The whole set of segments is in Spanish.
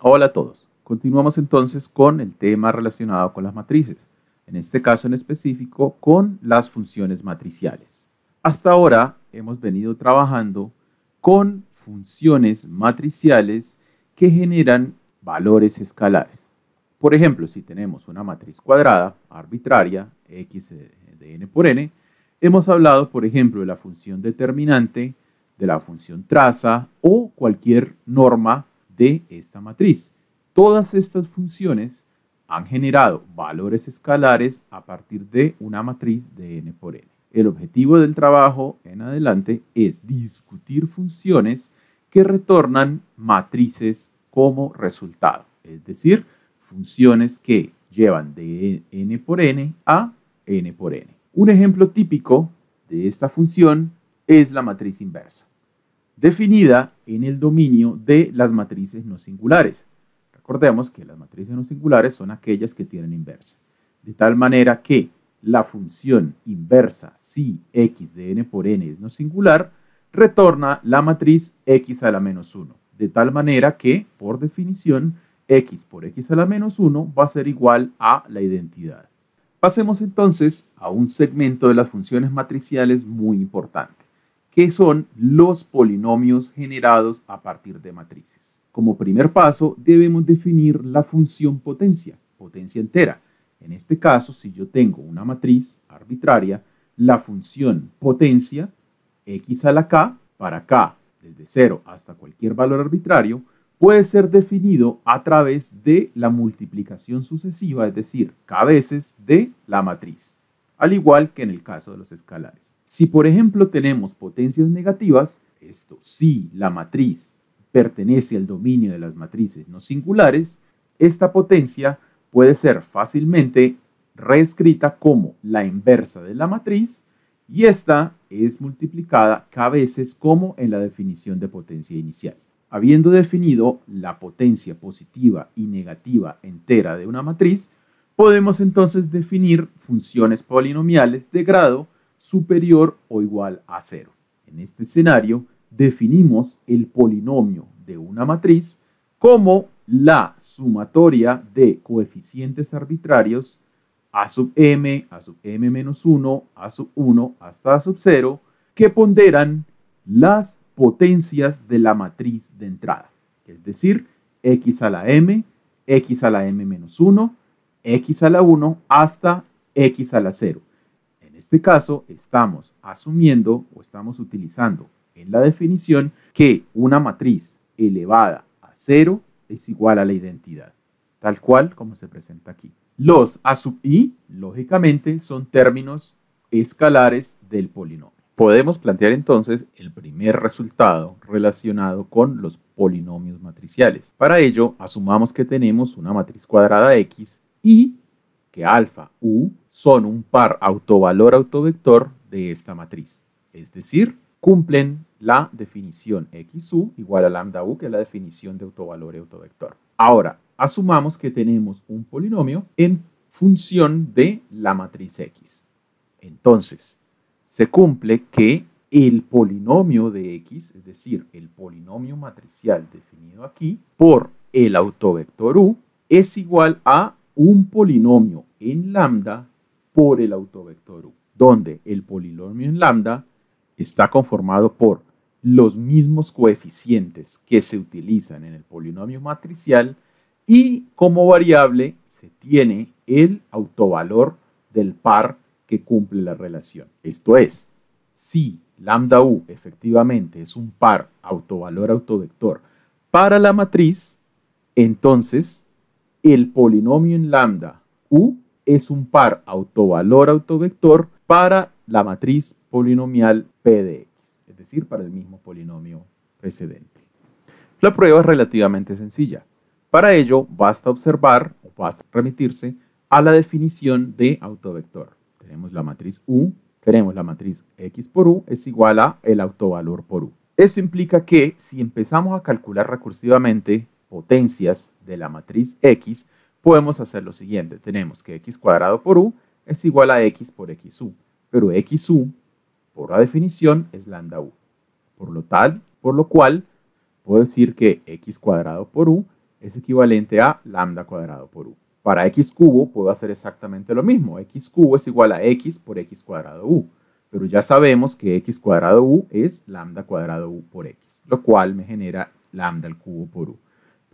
Hola a todos. Continuamos entonces con el tema relacionado con las matrices, en este caso en específico con las funciones matriciales. Hasta ahora hemos venido trabajando con funciones matriciales que generan valores escalares. Por ejemplo, si tenemos una matriz cuadrada arbitraria, x eh, de n por n, hemos hablado, por ejemplo, de la función determinante, de la función traza o cualquier norma de esta matriz. Todas estas funciones han generado valores escalares a partir de una matriz de n por n. El objetivo del trabajo en adelante es discutir funciones que retornan matrices como resultado, es decir, funciones que llevan de n por n a n por n. Un ejemplo típico de esta función es la matriz inversa definida en el dominio de las matrices no singulares. Recordemos que las matrices no singulares son aquellas que tienen inversa. De tal manera que la función inversa si x de n por n es no singular, retorna la matriz x a la menos 1. De tal manera que, por definición, x por x a la menos 1 va a ser igual a la identidad. Pasemos entonces a un segmento de las funciones matriciales muy importante que son los polinomios generados a partir de matrices. Como primer paso, debemos definir la función potencia, potencia entera. En este caso, si yo tengo una matriz arbitraria, la función potencia, x a la k, para k, desde 0 hasta cualquier valor arbitrario, puede ser definido a través de la multiplicación sucesiva, es decir, k veces de la matriz, al igual que en el caso de los escalares. Si por ejemplo tenemos potencias negativas, esto sí, la matriz pertenece al dominio de las matrices no singulares, esta potencia puede ser fácilmente reescrita como la inversa de la matriz y esta es multiplicada cada veces como en la definición de potencia inicial. Habiendo definido la potencia positiva y negativa entera de una matriz, podemos entonces definir funciones polinomiales de grado superior o igual a cero. En este escenario, definimos el polinomio de una matriz como la sumatoria de coeficientes arbitrarios a sub m, a sub m menos 1, a sub 1 hasta a sub 0, que ponderan las potencias de la matriz de entrada, es decir, x a la m, x a la m menos 1, x a la 1 hasta x a la 0 este caso, estamos asumiendo o estamos utilizando en la definición que una matriz elevada a cero es igual a la identidad, tal cual como se presenta aquí. Los A sub i, lógicamente, son términos escalares del polinomio. Podemos plantear entonces el primer resultado relacionado con los polinomios matriciales. Para ello, asumamos que tenemos una matriz cuadrada X y que alfa u son un par autovalor-autovector de esta matriz. Es decir, cumplen la definición x u igual a lambda u, que es la definición de autovalor-autovector. Ahora, asumamos que tenemos un polinomio en función de la matriz X. Entonces, se cumple que el polinomio de X, es decir, el polinomio matricial definido aquí por el autovector U, es igual a un polinomio en lambda por el autovector U, donde el polinomio en lambda está conformado por los mismos coeficientes que se utilizan en el polinomio matricial y como variable se tiene el autovalor del par que cumple la relación. Esto es, si lambda u efectivamente es un par autovalor autovector para la matriz, entonces el polinomio en lambda u es un par autovalor autovector para la matriz polinomial P de X, es decir, para el mismo polinomio precedente. La prueba es relativamente sencilla. Para ello, basta observar o basta remitirse a la definición de autovector. Tenemos la matriz U, tenemos la matriz X por U es igual a el autovalor por U. Esto implica que si empezamos a calcular recursivamente potencias de la matriz X, podemos hacer lo siguiente. Tenemos que x cuadrado por u es igual a x por x u, pero x u por la definición, es lambda u. Por lo tal, por lo cual, puedo decir que x cuadrado por u es equivalente a lambda cuadrado por u. Para x cubo puedo hacer exactamente lo mismo. x cubo es igual a x por x cuadrado u. Pero ya sabemos que x cuadrado u es lambda cuadrado u por x, lo cual me genera lambda al cubo por u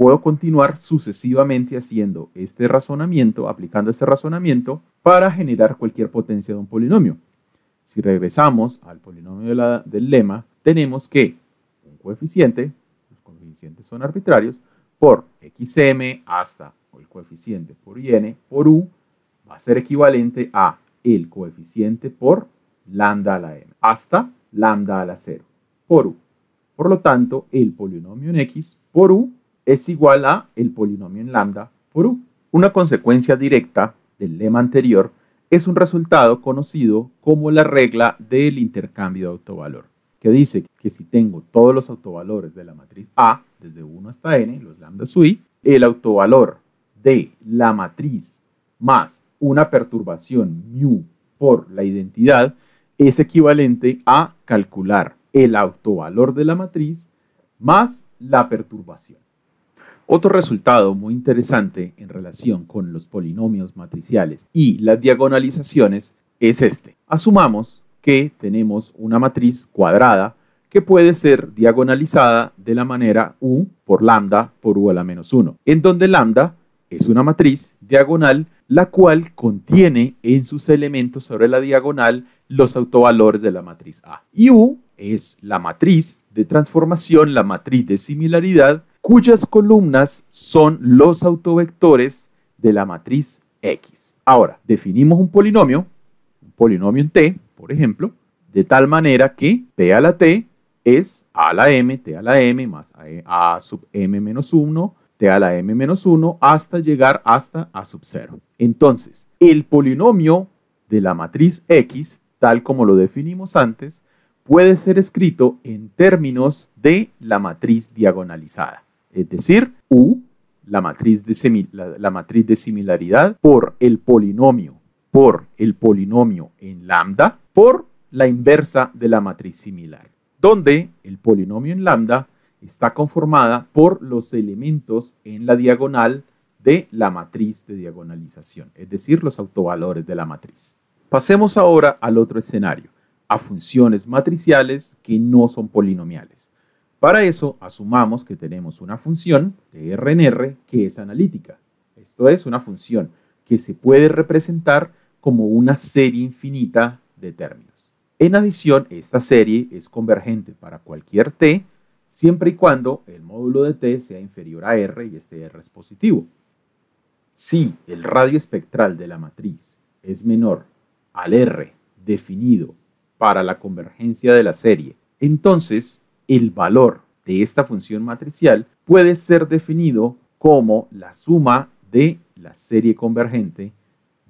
puedo continuar sucesivamente haciendo este razonamiento, aplicando este razonamiento para generar cualquier potencia de un polinomio. Si regresamos al polinomio del lema, tenemos que un coeficiente, los coeficientes son arbitrarios, por xm hasta el coeficiente por n por u va a ser equivalente a el coeficiente por lambda a la m hasta lambda a la 0 por u. Por lo tanto, el polinomio en x por u es igual a el polinomio en lambda por u. Una consecuencia directa del lema anterior es un resultado conocido como la regla del intercambio de autovalor, que dice que si tengo todos los autovalores de la matriz A, desde 1 hasta n, los lambda sub i, el autovalor de la matriz más una perturbación mu por la identidad es equivalente a calcular el autovalor de la matriz más la perturbación. Otro resultado muy interesante en relación con los polinomios matriciales y las diagonalizaciones es este. Asumamos que tenemos una matriz cuadrada que puede ser diagonalizada de la manera u por lambda por u a la menos 1, en donde lambda es una matriz diagonal la cual contiene en sus elementos sobre la diagonal los autovalores de la matriz A. Y U es la matriz de transformación, la matriz de similaridad cuyas columnas son los autovectores de la matriz X. Ahora, definimos un polinomio, un polinomio en T, por ejemplo, de tal manera que P a la T es A a la M, T a la M, más A, sub M menos 1, T a la M menos 1, hasta llegar hasta A sub 0. Entonces, el polinomio de la matriz X, tal como lo definimos antes, puede ser escrito en términos de la matriz diagonalizada es decir, U, la matriz de, la, matriz de similaridad, por el polinomio, por el polinomio en lambda, por la inversa de la matriz similar, donde el polinomio en lambda está conformada por los elementos en la diagonal de la matriz de diagonalización, es decir, los autovalores de la matriz. Pasemos ahora al otro escenario, a funciones matriciales que no son polinomiales. Para eso, asumamos que tenemos una función de r en r que es analítica. Esto es una función que se puede representar como una serie infinita de términos. En adición, esta serie es convergente para cualquier t, siempre y cuando el módulo de t sea inferior a r y este r es positivo. Si el radio espectral de la matriz es menor al r definido para la convergencia de la serie, entonces el valor de esta función matricial puede ser definido como la suma de la serie convergente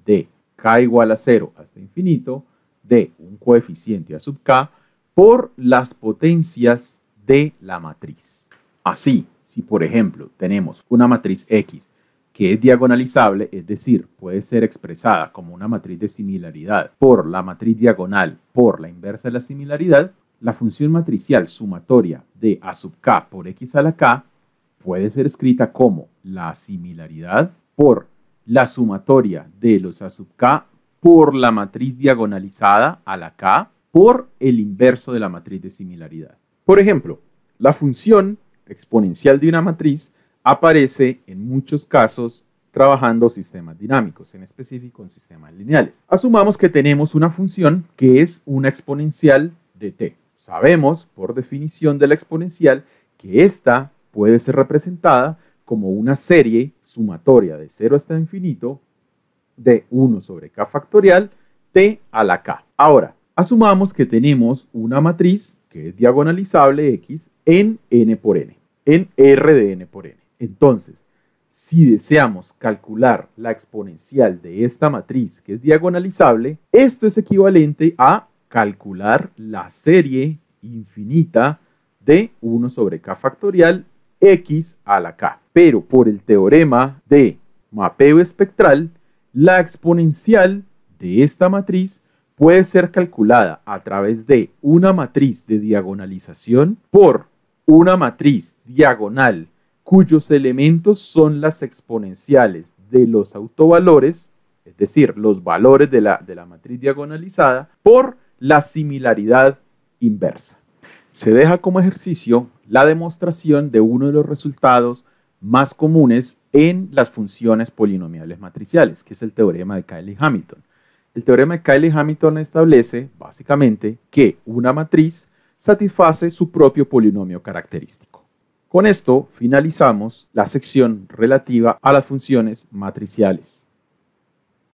de k igual a 0 hasta infinito de un coeficiente a sub k por las potencias de la matriz. Así, si por ejemplo tenemos una matriz X que es diagonalizable, es decir, puede ser expresada como una matriz de similaridad por la matriz diagonal por la inversa de la similaridad, la función matricial sumatoria de A sub k por x a la k puede ser escrita como la similaridad por la sumatoria de los A sub k por la matriz diagonalizada a la k por el inverso de la matriz de similaridad. Por ejemplo, la función exponencial de una matriz aparece en muchos casos trabajando sistemas dinámicos, en específico en sistemas lineales. Asumamos que tenemos una función que es una exponencial de t. Sabemos, por definición de la exponencial, que ésta puede ser representada como una serie sumatoria de 0 hasta infinito de 1 sobre k factorial t a la k. Ahora, asumamos que tenemos una matriz que es diagonalizable x en n por n, en r de n por n. Entonces, si deseamos calcular la exponencial de esta matriz que es diagonalizable, esto es equivalente a calcular la serie infinita de 1 sobre k factorial x a la k. Pero por el teorema de mapeo espectral, la exponencial de esta matriz puede ser calculada a través de una matriz de diagonalización por una matriz diagonal cuyos elementos son las exponenciales de los autovalores, es decir, los valores de la, de la matriz diagonalizada, por la similaridad inversa. Se deja como ejercicio la demostración de uno de los resultados más comunes en las funciones polinomiales matriciales, que es el teorema de Cayley-Hamilton. El teorema de Cayley-Hamilton establece, básicamente, que una matriz satisface su propio polinomio característico. Con esto finalizamos la sección relativa a las funciones matriciales.